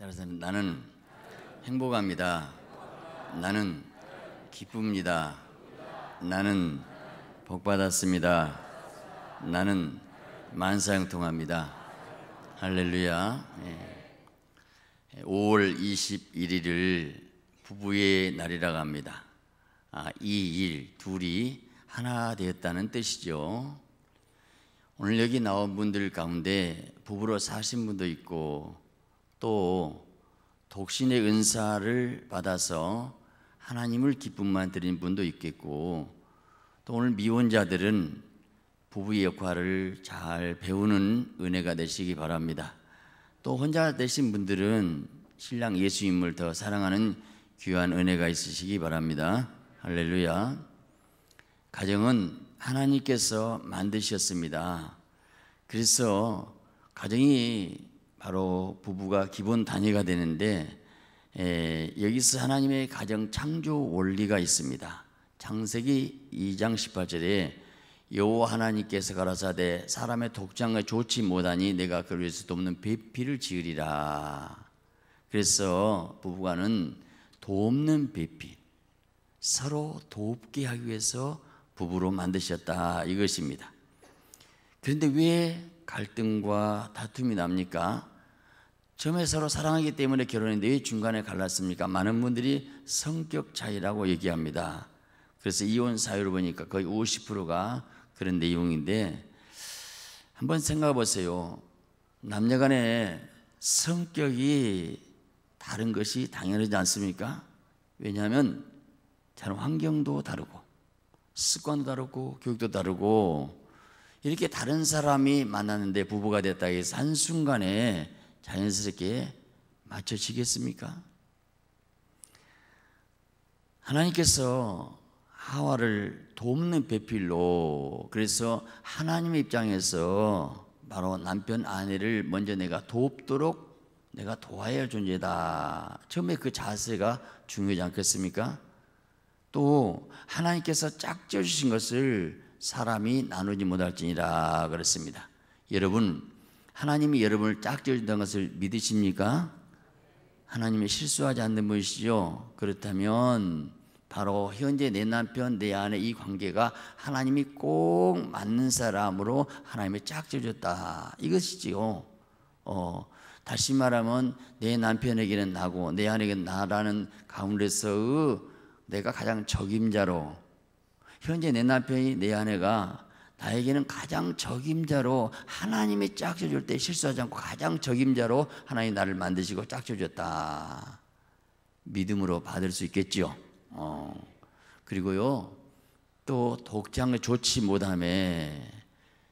따라서 나는 행복합니다. 나는 기쁩니다. 나는 복 받았습니다. 나는 만사형통합니다. 할렐루야. 5월 예. 예, 21일을 부부의 날이라고 합니다. 아, 이 일, 둘이 하나 되었다는 뜻이죠. 오늘 여기 나온 분들 가운데 부부로 사신 분도 있고 또 독신의 은사를 받아서 하나님을 기쁨만 드린 분도 있겠고 또 오늘 미혼자들은 부부의 역할을 잘 배우는 은혜가 되시기 바랍니다. 또 혼자 되신 분들은 신랑 예수님을 더 사랑하는 귀한 은혜가 있으시기 바랍니다. 할렐루야. 가정은 하나님께서 만드셨습니다. 그래서 가정이 바로 부부가 기본 단위가 되는데 에, 여기서 하나님의 가정 창조 원리가 있습니다. 창세기 2장 18절에 여호와 하나님께서 가라사대 사람의 독장을 좋지 못하니 내가 그를 위해서 돕는 배피를 지으리라. 그래서 부부간은 돕는 배필 서로 돕게 하기 위해서 부부로 만드셨다 이것입니다. 그런데 왜 갈등과 다툼이 납니까? 처음에 서로 사랑하기 때문에 결혼했는데 왜 중간에 갈랐습니까? 많은 분들이 성격 차이라고 얘기합니다. 그래서 이혼 사유를 보니까 거의 50%가 그런 내용인데 한번 생각해 보세요. 남녀 간에 성격이 다른 것이 당연하지 않습니까? 왜냐하면 자 환경도 다르고 습관도 다르고 교육도 다르고 이렇게 다른 사람이 만났는데 부부가 됐다 해서 한순간에 자연스럽게 맞춰지겠습니까? 하나님께서 하와를 돕는 배필로 그래서 하나님의 입장에서 바로 남편 아내를 먼저 내가 돕도록 내가 도와야 할 존재다. 처음에 그 자세가 중요하지 않겠습니까? 또 하나님께서 짝지어 주신 것을 사람이 나누지 못할지니라 그랬습니다. 여러분 하나님이 여러분을 짝지어준다는 것을 믿으십니까? 하나님이 실수하지 않는 분이시죠. 그렇다면 바로 현재 내 남편, 내 아내 이 관계가 하나님이 꼭 맞는 사람으로 하나님의 짝지어줬다 이것이지요. 어, 다시 말하면 내 남편에게는 나고 내 아내에게는 나라는 가운데서 내가 가장 적임자로 현재 내 남편이 내 아내가 나에게는 가장 적임자로 하나님이 짝쳐줄때 실수하지 않고 가장 적임자로 하나님 이 나를 만드시고 짝쳐어줬다 믿음으로 받을 수있겠지 어. 그리고요, 또 독장을 좋지 못함에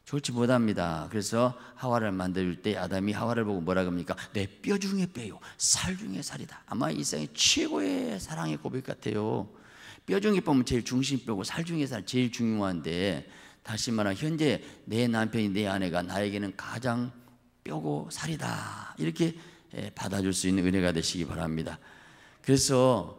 좋지 못합니다. 그래서 하와를 만들 때 아담이 하와를 보고 뭐라 합니까? 내 뼈 중에 뼈요, 살 중에 살이다. 아마 일생의 최고의 사랑의 고백 같아요. 뼈종이법면 제일 중심뼈고 살중에 살 제일 중요한데 다시 말하 면 현재 내 남편이 내 아내가 나에게는 가장 뼈고 살이다 이렇게 예, 받아줄 수 있는 은혜가 되시기 바랍니다. 그래서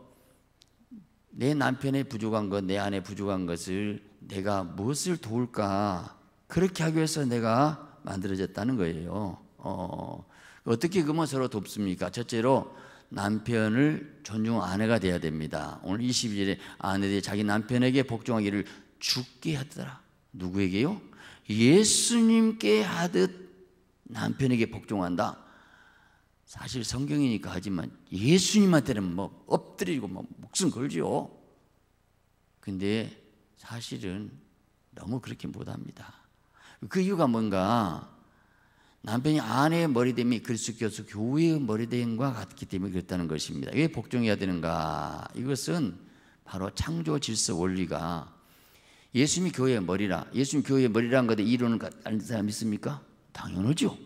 내 남편의 부족한 것, 내 아내 부족한 것을 내가 무엇을 도울까 그렇게 하기 위해서 내가 만들어졌다는 거예요. 어, 어떻게 그러면 서로 돕습니까? 첫째로 남편을 존중 아내가 돼야 됩니다. 오늘 22절에 아내들이 자기 남편에게 복종하기를 죽게 하더라. 누구에게요? 예수님께 하듯 남편에게 복종한다. 사실 성경이니까 하지만 예수님한테는 뭐 엎드리고 뭐 목숨 걸죠 근데 사실은 너무 그렇게 못합니다. 그 이유가 뭔가 남편이 아내의 머리됨이 그리스도께서 교회의 머리됨과 같기 때문에 그랬다는 것입니다. 왜 복종해야 되는가? 이것은 바로 창조 질서 원리가 예수님이 교회의 머리라. 예수님 교회의 머리라는 것에 이론을 아는 사람 있습니까? 당연하죠.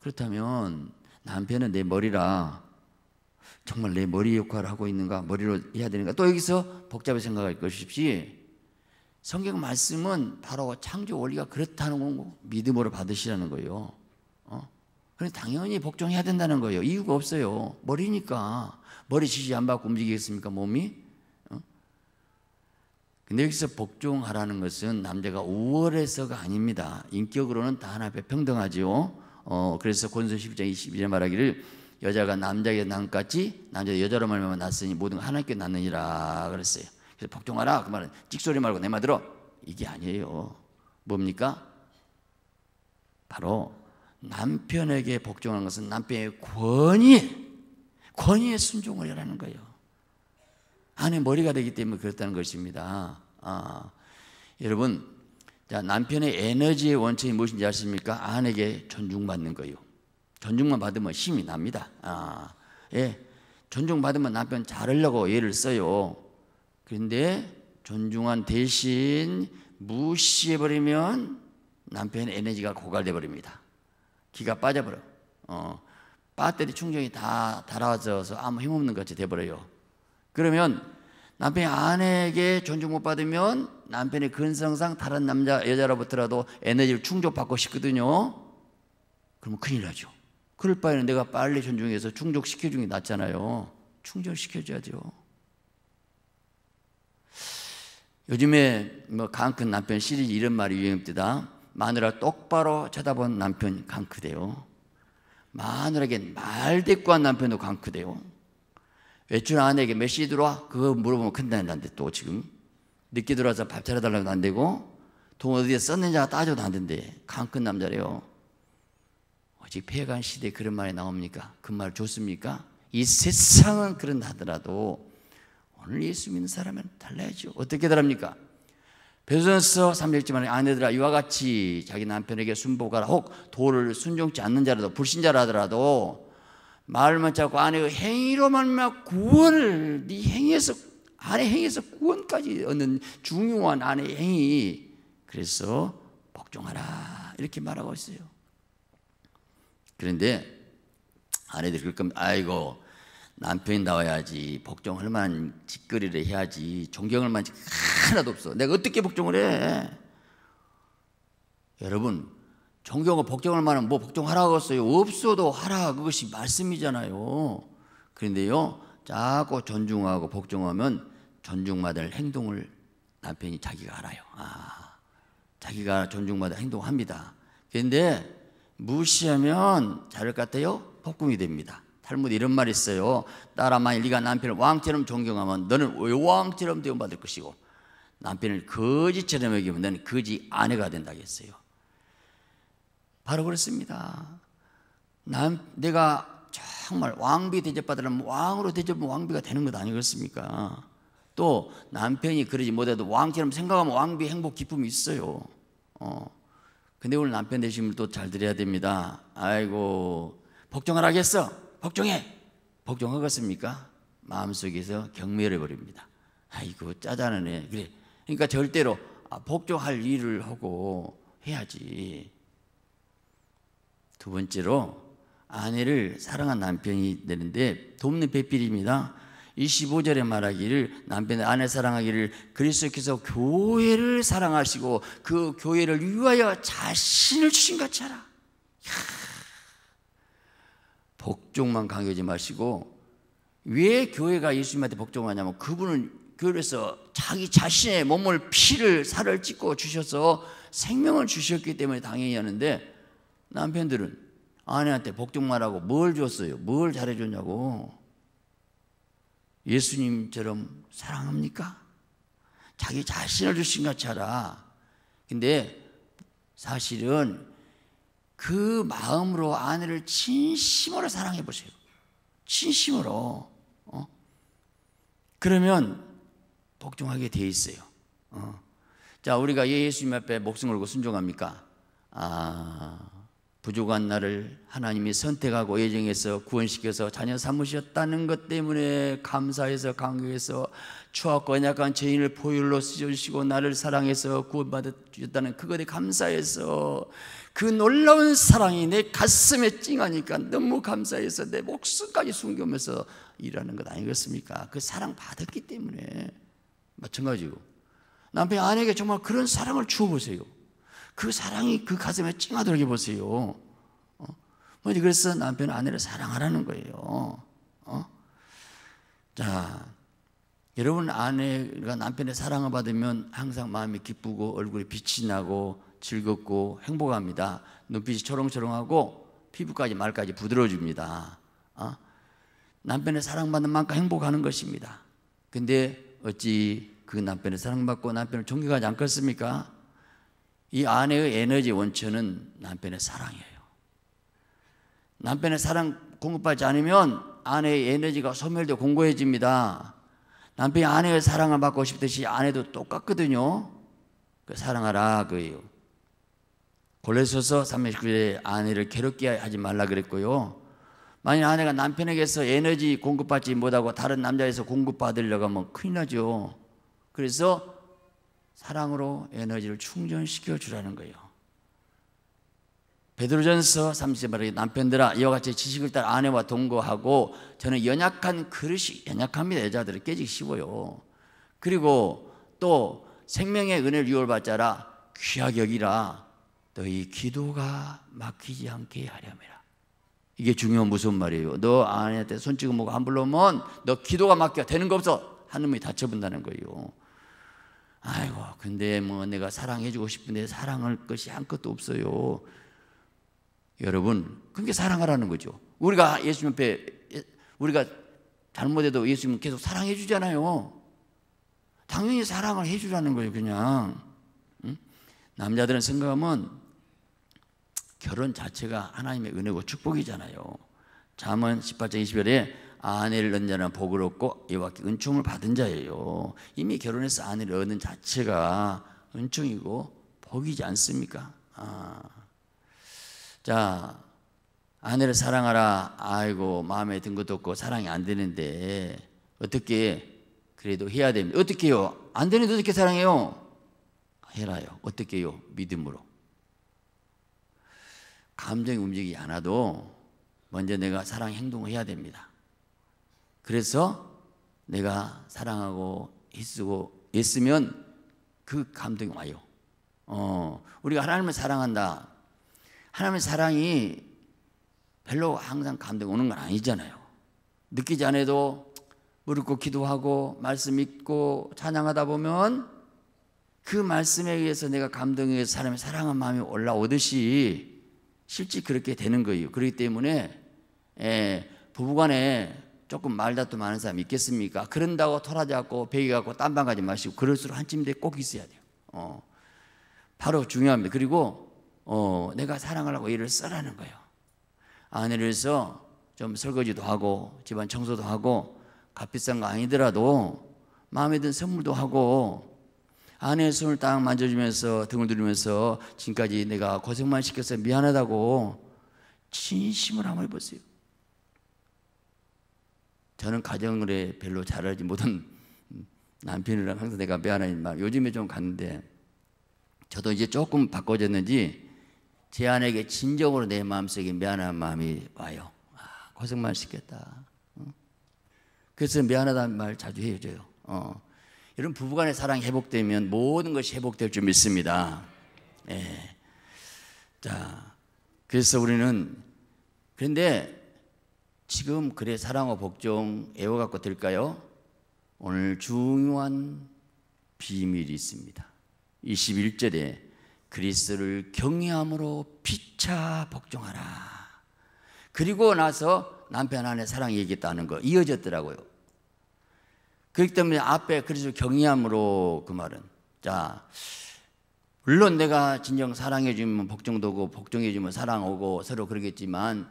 그렇다면 남편은 내 머리라. 정말 내 머리 역할을 하고 있는가? 머리로 해야 되는가? 또 여기서 복잡히 생각할 것이지 성경 말씀은 바로 창조 원리가 그렇다는 거고 뭐 믿음으로 받으시라는 거예요. 어? 그래서 당연히 복종해야 된다는 거예요. 이유가 없어요. 머리니까. 머리 지지 안 받고 움직이겠습니까, 몸이? 어? 근데 여기서 복종하라는 것은 남자가 우월해서가 아닙니다. 인격으로는 다 하나 앞에 평등하지요. 어, 그래서 권선 12장 22절 말하기를 여자가 남자에게 낳같이 남자가 여자로 말미암 낳으니 모든 하나님께 낳느니라 그랬어요. 그래서 복종하라. 그 말은 찍소리 말고 내 말 들어. 이게 아니에요. 뭡니까? 바로 남편에게 복종하는 것은 남편의 권위, 권위에 순종을 하라는 거예요. 아내 머리가 되기 때문에 그렇다는 것입니다. 아, 여러분, 자, 남편의 에너지의 원천이 무엇인지 아십니까? 아내에게 존중받는 거요. 예 존중만 받으면 힘이 납니다. 아, 예. 존중받으면 남편 잘하려고 얘를 써요. 그런데 존중한 대신 무시해버리면 남편의 에너지가 고갈돼 버립니다. 기가 빠져버려. 어, 배터리 충전이 다 달아져서 아무 힘없는 것이 돼버려요. 그러면 남편이 아내에게 존중 못 받으면 남편의 근성상 다른 남자 여자로부터라도 에너지를 충족받고 싶거든요. 그러면 큰일 나죠. 그럴 바에는 내가 빨리 존중해서 충족시켜주는 게 낫잖아요. 충족시켜줘야죠. 요즘에 뭐 강큰 남편 시리즈 이런 말이 유행입니다. 마누라 똑바로 쳐다본 남편 강크대요. 마누라에게 말대꾸한 남편도 강크대요. 외출 아내에게 몇시 들어와? 그거 물어보면 큰일 난대 또 지금. 늦게 들어와서 밥 차려달라고도 안 되고 돈 어디에 썼는지 따져도 안 된대. 강큰 남자래요. 어직 폐간 시대에 그런 말이 나옵니까? 그 말 좋습니까? 이 세상은 그런다 하더라도 오늘 예수 믿는 사람은 달라야죠. 어떻게 달합니까? 베드로전서 3절지만 아내들아 이와 같이 자기 남편에게 순복하라 혹 도를 순종치 않는 자라도 불신자라 더라도 말만 자고 아내의 행위로만 구원을 네 행위에서 아내 행위에서 구원까지 얻는 중요한 아내 행위 그래서 복종하라 이렇게 말하고 있어요. 그런데 아내들 그럴 겁니다. 아이고 남편이 나와야지 복종할 만한 짓거리를 해야지 존경할 만한 짓 하나도 없어 내가 어떻게 복종을 해 여러분 존경을 복종할 만한 뭐 복종하라고 했어요 없어도 하라 그것이 말씀이잖아요 그런데요 자꾸 존중하고 복종하면 존중받을 행동을 남편이 자기가 알아요 아 자기가 존중받을 행동합니다 그런데 무시하면 자를 같아요 복음이 됩니다 탈무드 이런 말이 있어요. 딸아 만일 네가 남편을 왕처럼 존경하면 너는 왕처럼 대우받을 것이고 남편을 거지처럼 여기면 너는 거지 아내가 된다겠어요. 바로 그렇습니다. 남, 내가 정말 왕비 대접받으면 왕으로 대접하면 왕비가 되는 것 아니겠습니까? 또 남편이 그러지 못해도 왕처럼 생각하면 왕비 행복 기쁨이 있어요. 어. 근데 오늘 남편 되심을 또 잘 드려야 됩니다. 아이고, 복종을 하겠어? 복종해. 복종하겠습니까? 마음속에서 경멸해 버립니다. 아이고 짜자는 애 그래. 그러니까 절대로 아, 복종할 일을 하고 해야지. 두 번째로 아내를 사랑한 남편이 되는데 돕는 배필입니다. 25절에 말하기를 남편의 아내 사랑하기를 그리스도께서 교회를 사랑하시고 그 교회를 위하여 자신을 주신 것처럼. 복종만 강요하지 마시고 왜 교회가 예수님한테 복종하냐면 그분은 교회에서 자기 자신의 몸을 피를 살을 찢고 주셔서 생명을 주셨기 때문에 당연히 하는데 남편들은 아내한테 복종만 하고 뭘 줬어요? 뭘 잘해줬냐고 예수님처럼 사랑합니까? 자기 자신을 주신 것처럼 근데 사실은 그 마음으로 아내를 진심으로 사랑해 보세요. 진심으로. 어? 그러면 복종하게 돼 있어요. 어. 자, 우리가 예수님 앞에 목숨 걸고 순종합니까? 아, 부족한 나를 하나님이 선택하고 예정해서 구원시켜서 자녀 삼으셨다는 것 때문에 감사해서 감격해서 추악고 약한 죄인을 보혈로 쓰어주시고 나를 사랑해서 구원받았다는 그것에 감사해서 그 놀라운 사랑이 내 가슴에 찡하니까 너무 감사해서 내 목숨까지 숨겨면서 일하는 것 아니겠습니까? 그 사랑 받았기 때문에 마찬가지고 남편 아내에게 정말 그런 사랑을 주어보세요. 그 사랑이 그 가슴에 찡하도록 해보세요. 어? 뭐지? 어? 그래서 남편 아내를 사랑하라는 거예요. 어? 자, 여러분 아내가 남편의 사랑을 받으면 항상 마음이 기쁘고 얼굴이 빛이 나고 즐겁고 행복합니다. 눈빛이 초롱초롱하고 피부까지 말까지 부드러워집니다. 아? 남편의 사랑받는 만큼 행복하는 것입니다. 근데 어찌 그 남편의 사랑받고 남편을 존경하지 않겠습니까? 이 아내의 에너지 원천은 남편의 사랑이에요. 남편의 사랑 공급받지 않으면 아내의 에너지가 소멸되고 공고해집니다. 남편이 아내의 사랑을 받고 싶듯이 아내도 똑같거든요. 그 사랑하라 그예요. 골로새서 3 19절에 아내를 괴롭게 하지 말라 그랬고요. 만약 아내가 남편에게서 에너지 공급받지 못하고 다른 남자에서 공급받으려고 하면 큰일 나죠. 그래서 사랑으로 에너지를 충전시켜 주라는 거예요. 베드로전서 30절에 남편들아 이와 같이 지식을 따라 아내와 동거하고 저는 연약한 그릇이 연약합니다. 여자들은 깨지기 쉬워요. 그리고 또 생명의 은혜를 유월받자라 귀하게 여기라 너희 기도가 막히지 않게 하려니라. 이게 중요한 무슨 말이에요? 너 아내한테 손 찍어 먹고 함부로 오면 너 기도가 막혀 되는 거 없어. 하느이 다쳐본다는 거예요. 아이고 근데 뭐 내가 사랑해주고 싶은데 사랑할 것이 한 것도 없어요. 여러분, 그게 렇 사랑하라는 거죠. 우리가 예수님 앞에 우리가 잘못해도 예수님은 계속 사랑해 주잖아요. 당연히 사랑을 해 주라는 거예요, 그냥. 남자들은 생각하면 결혼 자체가 하나님의 은혜고 축복이잖아요. 잠언 18장 20절에 아내를 얻는 자는 복을 얻고 여와께 은총을 받은 자예요. 이미 결혼해서 아내를 얻는 자체가 은총이고 복이지 않습니까? 아. 자, 아내를 사랑하라. 아이고, 마음에 든 것도 없고 사랑이 안 되는데 어떻게 그래도 해야 됩니다. 어떻게요? 안 되는데 어떻게 사랑해요? 해라요. 어떻게요? 믿음으로. 감정이 움직이지 않아도 먼저 내가 사랑 행동을 해야 됩니다. 그래서 내가 사랑하고 애쓰고 애쓰면 그 감동이 와요. 어, 우리가 하나님을 사랑한다. 하나님의 사랑이 별로 항상 감동 오는 건 아니잖아요. 느끼지 않아도 무릎 꿇고 기도하고 말씀 읽고 찬양하다 보면 그 말씀에 의해서 내가 감동에 의해서 사람의 사랑한 마음이 올라오듯이 실제 그렇게 되는 거예요. 그렇기 때문에 에, 예, 부부간에 조금 말다툼 많은 사람이 있겠습니까? 그런다고 토라지 않고 배기 갖고 딴방 가지 마시고 그럴수록 한쯤 돼꼭 있어야 돼요. 어, 바로 중요합니다. 그리고 어, 내가 사랑하려고 일을 써라는 거예요. 아내를 써 좀 설거지도 하고 집안 청소도 하고 값비싼 거 아니더라도 마음에 든 선물도 하고 아내의 손을 딱 만져주면서 등을 두르면서 지금까지 내가 고생만 시켜서 미안하다고 진심을 한번 해보세요. 저는 가정을 별로 잘하지 못한 남편이랑 항상 내가 미안한 말 요즘에 좀 갔는데 저도 이제 조금 바꿔졌는지 제 아내에게 진정으로 내 마음속에 미안한 마음이 와요. 아, 고생 많으시켰다 어? 그래서 미안하다는 말 자주 해줘요. 어. 이런 부부간의 사랑이 회복되면 모든 것이 회복될 줄 믿습니다. 예. 자, 그래서 우리는 그런데 지금 그래 사랑과 복종 애워갖고 될까요? 오늘 중요한 비밀이 있습니다. 21절에 그리스도를 경외함으로 피차 복종하라. 그리고 나서 남편 안에 사랑 얘기했다는 거 이어졌더라고요. 그렇기 때문에 앞에 그리스도 경외함으로 그 말은 자 물론 내가 진정 사랑해 주면 복종도고 하 복종해 주면 사랑 하고 서로 그러겠지만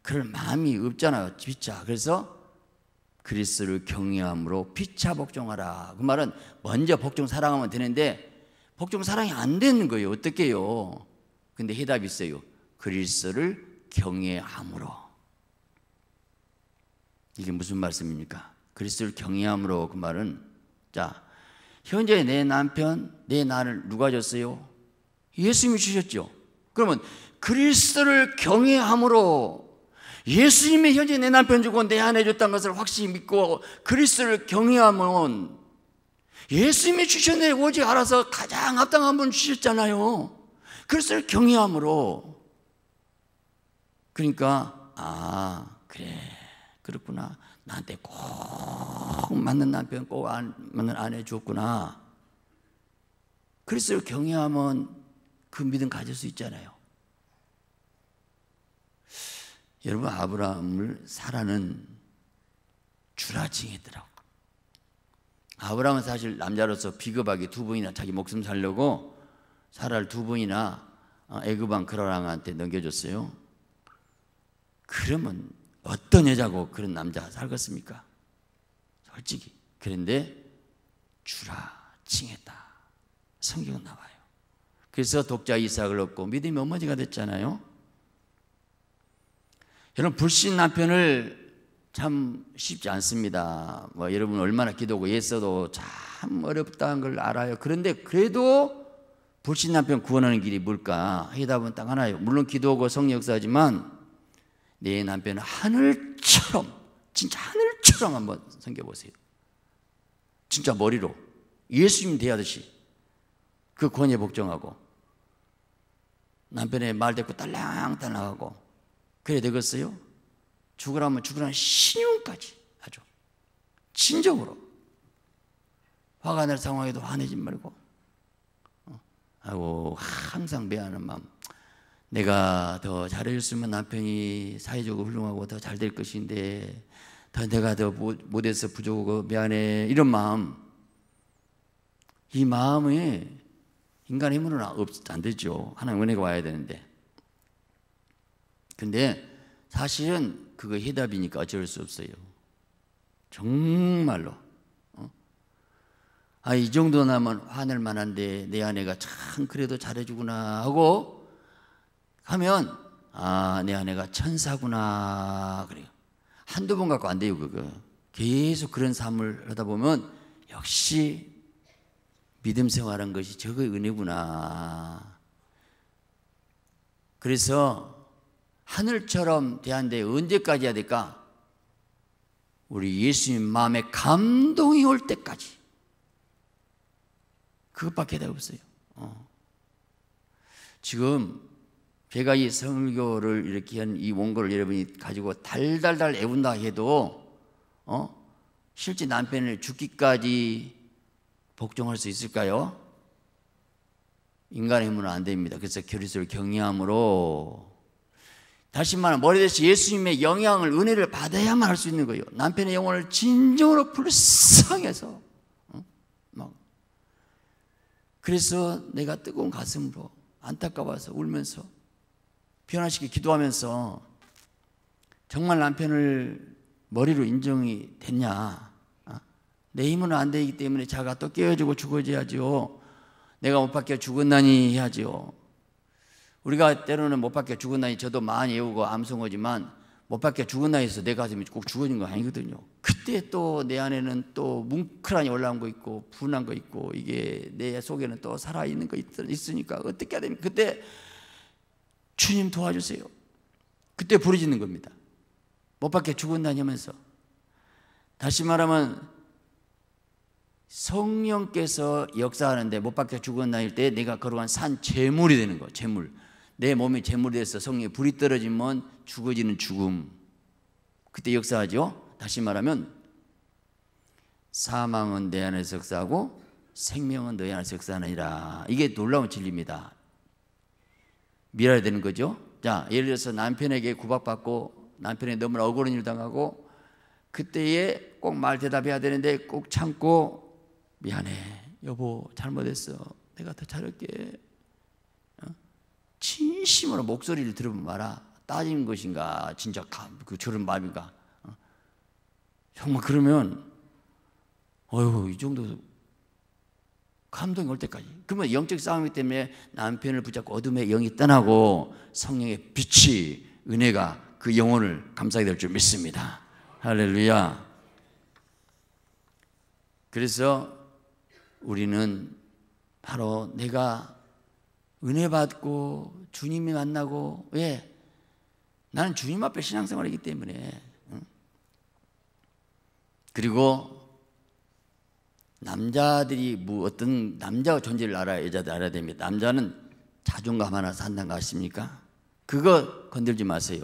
그럴 마음이 없잖아요. 피차. 그래서 그리스도를 경외함으로 피차 복종하라. 그 말은 먼저 복종 사랑하면 되는데 복종 사랑이 안 되는 거예요. 어떻게요? 근데 해답이 있어요. 그리스도를 경외함으로. 이게 무슨 말씀입니까? 그리스도를 경외함으로 그 말은 자, 현재 내 남편, 내 나를 누가 줬어요? 예수님이 주셨죠. 그러면 그리스도를 경외함으로 예수님이 현재 내 남편 주고 내 아내 줬다는 것을 확실히 믿고 그리스도를 경외하면 예수님이 주셨는데 오직 알아서 가장 합당한 분 주셨잖아요. 그래서 경외함으로 그러니까 아 그래 그렇구나 나한테 꼭 맞는 남편 꼭 안, 맞는 아내 주었구나. 그래서 경외하면 그 믿음 가질 수 있잖아요. 여러분 아브라함을 사라는 주라징이더라고. 아브라함은 사실 남자로서 비겁하게 두분이나 자기 목숨 살려고 사라를 두분이나 어, 애굽왕 그라랑한테 넘겨줬어요. 그러면 어떤 여자고 그런 남자 살겠습니까? 솔직히. 그런데 주라 칭했다. 성경은 나와요. 그래서 독자 이삭을 얻고 믿음이 어머니가 됐잖아요. 여러분 불신 남편을 참 쉽지 않습니다. 뭐 여러분 얼마나 기도고 애써도 참 어렵다는 걸 알아요. 그런데 그래도 불신 남편 구원하는 길이 뭘까? 해답은 딱 하나예요. 물론 기도하고 성역사지만 내 남편은 하늘처럼 진짜 하늘처럼 한번 생겨보세요. 진짜 머리로 예수님 대하듯이 그 권위에 복종하고 남편의 말 듣고 딸랑딸랑하고 그래 되겠어요? 죽으라면 죽으라는 신용까지 하죠. 진정으로. 화가 날 상황에도 화내지 말고. 어. 아고 항상 미안한 마음. 내가 더 잘해줬으면 남편이 사회적으로 훌륭하고 더 잘 될 것인데, 더 내가 더 못해서 부족하고 미안해. 이런 마음. 이마음이 인간의 힘으로는 없, 안 되죠. 하나님 은혜가 와야 되는데. 근데 사실은 그거 해답이니까 어쩔 수 없어요. 정말로. 어? 아, 이 정도 나면 화낼 만한데 내 아내가 참 그래도 잘해주구나 하고 하면 아, 내 아내가 천사구나. 그래요. 한두 번 갖고 안 돼요, 그거. 계속 그런 삶을 하다 보면 역시 믿음 생활한 것이 저의 은혜구나. 그래서 하늘처럼 대한데 언제까지 해야 될까? 우리 예수님 마음에 감동이 올 때까지 그것밖에 다 없어요 어. 지금 제가 이 설교를 이렇게 한 이 원고를 여러분이 가지고 달달달 애운다 해도 어? 실제 남편을 죽기까지 복종할 수 있을까요? 인간의 힘은 안 됩니다. 그래서 교리스를 경외함으로 다시 말하면 머리 대서 예수님의 영향을 은혜를 받아야만 할 수 있는 거예요. 남편의 영혼을 진정으로 불쌍해서 어? 막 그래서 내가 뜨거운 가슴으로 안타까워서 울면서 변화시키 기도하면서 정말 남편을 머리로 인정이 됐냐? 어? 내 힘으로 안 되기 때문에 자가 또 깨어지고 죽어져야지요. 내가 못 바뀌어 죽었나니 해야지요. 우리가 때로는 못 박혀 죽은 나이 저도 많이 외우고 암송하지만못 박혀 죽은 나이에서 내 가슴이 꼭 죽어진 거 아니거든요. 그때 또 내 안에는 또뭉클한니 올라온 거 있고 분한 거 있고 이게 내 속에는 또 살아 있는 거 있, 있으니까 어떻게 해야 됩니까? 그때 주님 도와주세요. 그때 부르짖는 겁니다. 못 박혀 죽은다니면서 다시 말하면 성령께서 역사하는데 못 박혀 죽은 나일 때 내가 걸어간 산 재물이 되는 거 재물 내 몸이 재물이 돼서 성령의 불이 떨어지면 죽어지는 죽음. 그때 역사하죠. 다시 말하면 사망은 내 안에서 역사하고 생명은 너희 안에서 역사하느니라. 이게 놀라운 진리입니다. 밀어야 되는 거죠. 자, 예를 들어서 남편에게 구박받고 남편이 너무나 억울한 일 당하고 그때에 꼭 말 대답해야 되는데 꼭 참고 미안해. 여보, 잘못했어. 내가 더 잘할게. 진심으로 목소리를 들으면 봐라. 따진 것인가, 진짜 감, 그 저런 마음인가. 어? 정말 그러면, 어휴, 이 정도 감동이 올 때까지. 그러면 영적 싸움이 때문에 남편을 붙잡고 어둠의 영이 떠나고 성령의 빛이, 은혜가 그 영혼을 감싸게 될 줄 믿습니다. 할렐루야. 그래서 우리는 바로 내가 은혜 받고 주님이 만나고 왜? 예. 나는 주님 앞에 신앙생활이기 때문에 그리고 남자들이 뭐 어떤 남자 존재를 알아야 여자들 알아야 됩니다. 남자는 자존감 하나 산다는 거 아십니까? 그거 건들지 마세요.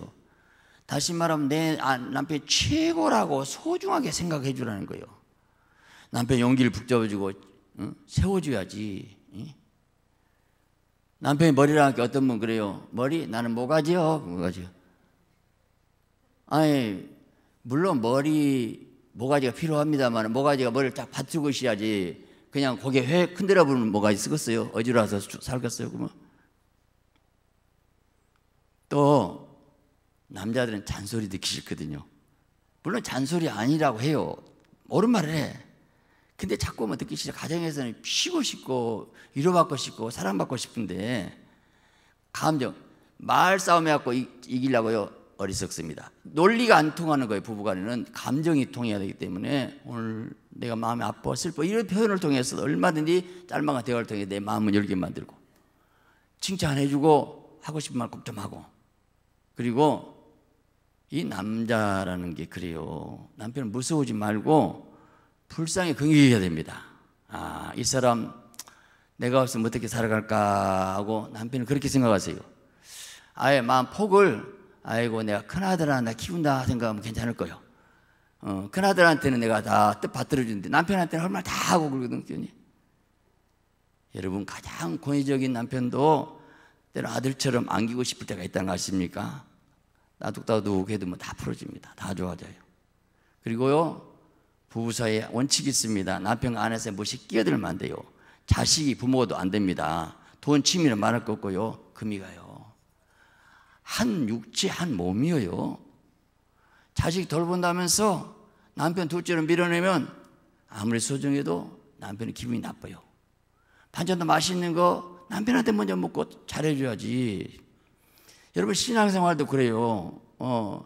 다시 말하면 내 아, 남편 최고라고 소중하게 생각해 주라는 거예요. 남편 용기를 북잡아주고 응? 세워줘야지. 응? 남편이 머리라 하니 어떤 분 그래요. 머리? 나는 뭐가지요? 뭐가지요. 아니, 물론 머리, 모가지가 필요합니다만, 모가지가 머리를 딱 받치고 있어야지, 그냥 고개 회 흔들어 보는 모가지 쓰겠어요. 어지러워서 살겠어요, 그러면. 또, 남자들은 잔소리 듣기 싫거든요. 물론 잔소리 아니라고 해요. 옳은 말을 해. 근데 자꾸만 듣기 시작 가정에서는 쉬고 싶고 위로받고 싶고 사랑받고 싶은데 감정 말 싸움해 갖고 이기려고요 어리석습니다. 논리가 안 통하는 거예요 부부간에는 감정이 통해야 되기 때문에 오늘 내가 마음이 아파 슬퍼 이런 표현을 통해서 얼마든지 짤막한 대화를 통해 내 마음을 열게 만들고 칭찬해주고 하고 싶은 말 걱정하고 그리고 이 남자라는 게 그래요 남편을 무서워하지 말고 불쌍히 긍휼해야 됩니다. 아, 이 사람 내가 없으면 어떻게 살아갈까 하고 남편은 그렇게 생각하세요. 아예 마음 폭을 아이고 내가 큰아들 하나 키운다 생각하면 괜찮을 거요. 어, 큰아들한테는 내가 다 뜻 받들어 주는데 남편한테는 할말다 하고 그러거든 괜 여러분 가장 권위적인 남편도 때로 아들처럼 안기고 싶을 때가 있다는 거 아십니까? 나둑다둑 해도 뭐다 풀어집니다. 다 좋아져요. 그리고요 부부 사이에 원칙이 있습니다. 남편 안에서 무엇이 끼어들면 안 돼요. 자식이 부모도 안 됩니다. 돈 취미는 말할 것 없고요. 금이 가요. 한 육체 한 몸이에요. 자식 돌본다면서 남편 둘째로 밀어내면 아무리 소중해도 남편이 기분이 나빠요. 반찬도 맛있는 거 남편한테 먼저 먹고 잘해줘야지. 여러분 신앙생활도 그래요. 어,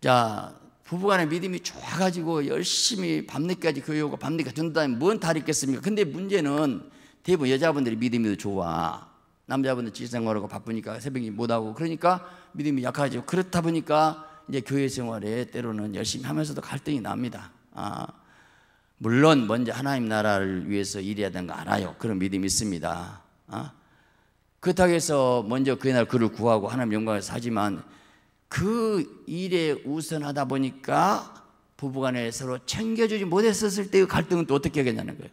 자 부부간의 믿음이 좋아가지고 열심히 밤늦게까지 교육 오고 밤늦게 전다면뭔탈이 있겠습니까? 근데 문제는 대부분 여자분들이 믿음이 더 좋아. 남자분들 직생활하고 바쁘니까 새벽에 못하고 그러니까 믿음이 약하고 그렇다 보니까 이제 교회 생활에 때로는 열심히 하면서도 갈등이 납니다. 아, 물론 먼저 하나님 나라를 위해서 일해야 되는 거 알아요. 그런 믿음이 있습니다. 아? 그렇다고 해서 먼저 그날 그를 구하고 하나님 영광을 사지만 그 일에 우선하다 보니까 부부간에 서로 챙겨주지 못했었을 때의 갈등은 또 어떻게 하겠냐는 거예요.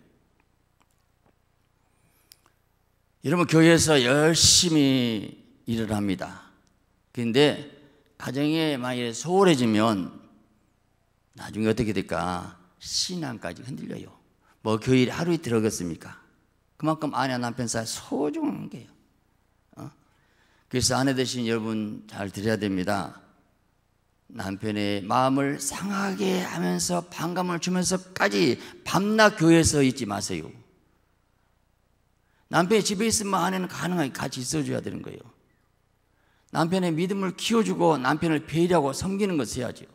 여러분 교회에서 열심히 일을 합니다. 그런데 가정에 만약에 소홀해지면 나중에 어떻게 될까? 신앙까지 흔들려요. 뭐 교회 하루에 들어갔습니까? 그만큼 아내와 남편 사이 소중한 게요. 그래서 아내 되신 여러분 잘들려야 됩니다. 남편의 마음을 상하게 하면서 반감을 주면서까지 밤낮 교회에서 있지 마세요. 남편이 집에 있으면 아내는 가능하게 같이 있어줘야 되는 거예요. 남편의 믿음을 키워주고 남편을 배려하고 섬기는 것을 해야죠.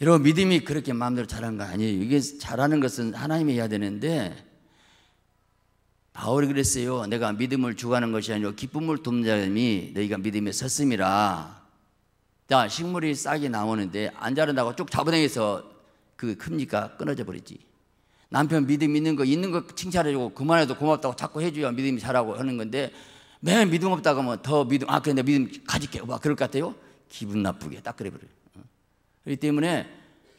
여러분 믿음이 그렇게 마음대로 자라는 거 아니에요. 이게 자라는 것은 하나님이 해야 되는데 바울이 그랬어요. 내가 믿음을 주관하는 것이 아니라 기쁨을 돕는 자람이 너희가 믿음에 섰음이라. 자, 식물이 싹이 나오는데 안 자른다고 쭉잡아당해서그 큽니까? 끊어져 버리지. 남편 믿음 있는 거, 있는 거 칭찬해주고 그만해도 고맙다고 자꾸 해줘야 믿음이 자라고 하는 건데 맨 믿음 없다고 하면 더 믿음, 아, 그래, 내 믿음 가질게. 막 그럴 것 같아요? 기분 나쁘게 딱 그래 버려요. 어. 그렇기 때문에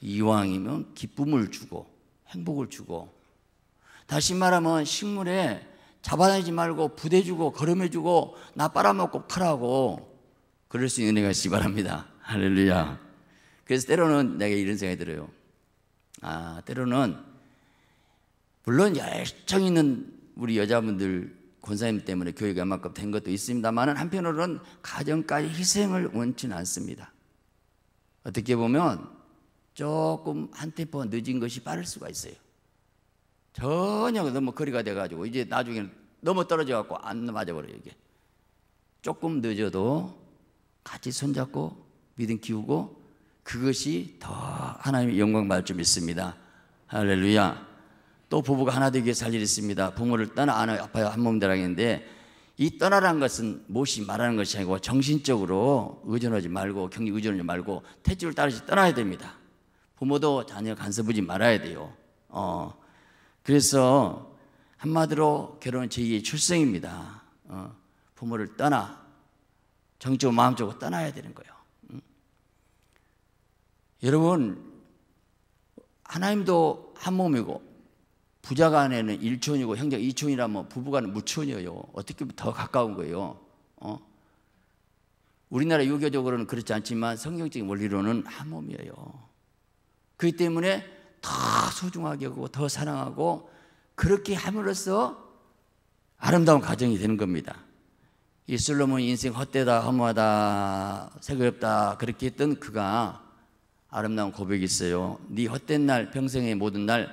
이왕이면 기쁨을 주고 행복을 주고 다시 말하면 식물에 잡아내지 말고 부대주고 걸음해주고나 빨아먹고 크라고 그럴 수 있는 은혜가 있기 바랍니다. 할렐루야. 그래서 때로는 내가 이런 생각이 들어요. 아, 때로는 물론 열정 있는 우리 여자분들 권사님 때문에 교회가 이만큼 된 것도 있습니다만 한편으로는 가정까지 희생을 원치는 않습니다. 어떻게 보면 조금 한 템포 늦은 것이 빠를 수가 있어요. 전혀 그 너무 거리가 돼가지고 이제 나중에 는 너무 떨어져갖고 안 맞아버려요 이게 조금 늦어도 같이 손잡고 믿음 키우고 그것이 더 하나님의 영광 말을 있습니다 할렐루야 또 부부가 하나 되기 위해서 일 있습니다 부모를 떠나 안 아파요 한몸대랑인데 이떠나라는 것은 무엇이 말하는 것이 아니고 정신적으로 의존하지 말고 경리 의존하지 말고 태주를 따르지 떠나야 됩니다 부모도 자녀 간섭하지 말아야 돼요 어. 그래서 한마디로 결혼은 제2의 출생입니다. 어, 부모를 떠나 정적으로 마음적으로 떠나야 되는 거예요. 응? 음. 여러분 하나님도 한 몸이고 부자 간에는 1촌이고 형제 2촌이라면 뭐 부부간은 무촌이에요. 어떻게 더 가까운 거예요. 어? 우리나라 유교적으로는 그렇지 않지만 성경적인 원리로는 한 몸이에요. 그 때문에 더 소중하게 하고더 사랑하고 그렇게 함으로써 아름다운 가정이 되는 겁니다. 이 솔로몬 인생 헛되다 허무하다 새거없다 그렇게 했던 그가 아름다운 고백이 있어요. 네 헛된 날 평생의 모든 날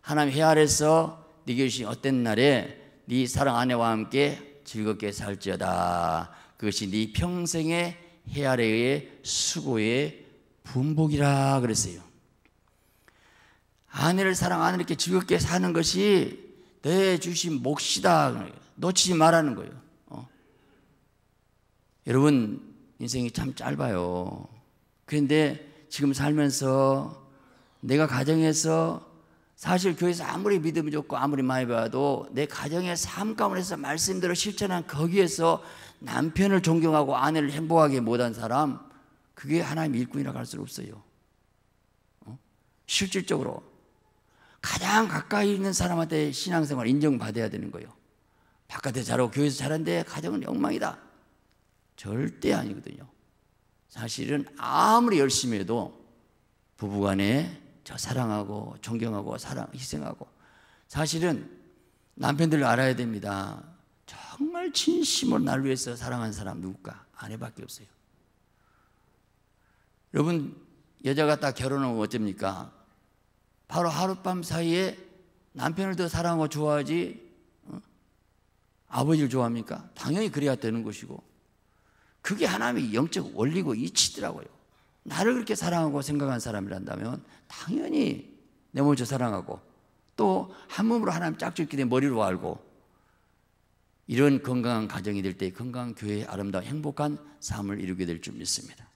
하나님 해 아래서 네게 주신 헛된 날에 네 사랑 아내와 함께 즐겁게 살지어다. 그것이 네 평생의 해 아래의 수고의 분복이라 그랬어요. 아내를 사랑 아내 이렇게 즐겁게 사는 것이 내 주신 몫이다. 놓치지 말라는 거예요. 어. 여러분 인생이 참 짧아요. 그런데 지금 살면서 내가 가정에서 사실 교회에서 아무리 믿음이 좋고 아무리 많이 봐도 내 가정의 삶 가운데서 말씀대로 실천한 거기에서 남편을 존경하고 아내를 행복하게 못한 사람 그게 하나님의 일꾼이라고 할수 없어요. 어? 실질적으로 가장 가까이 있는 사람한테 신앙생활 인정받아야 되는 거예요. 바깥에 자라고 교회에서 자란데 가정은 엉망이다. 절대 아니거든요. 사실은 아무리 열심히 해도 부부간에 저 사랑하고 존경하고 사랑 희생하고 사실은 남편들 알아야 됩니다. 정말 진심으로 날 위해서 사랑한 사람 누굴까? 아내밖에 없어요. 여러분 여자가 딱 결혼하면 어쩝니까? 바로 하룻밤 사이에 남편을 더 사랑하고 좋아하지 어? 아버지를 좋아합니까? 당연히 그래야 되는 것이고 그게 하나님의 영적 원리고 이치더라고요. 나를 그렇게 사랑하고 생각한 사람이란다면 당연히 내 먼저 사랑하고 또 한 몸으로 하나님 짝짓기 때 머리로 알고 이런 건강한 가정이 될 때 건강한 교회의 아름다운 행복한 삶을 이루게 될 줄 믿습니다.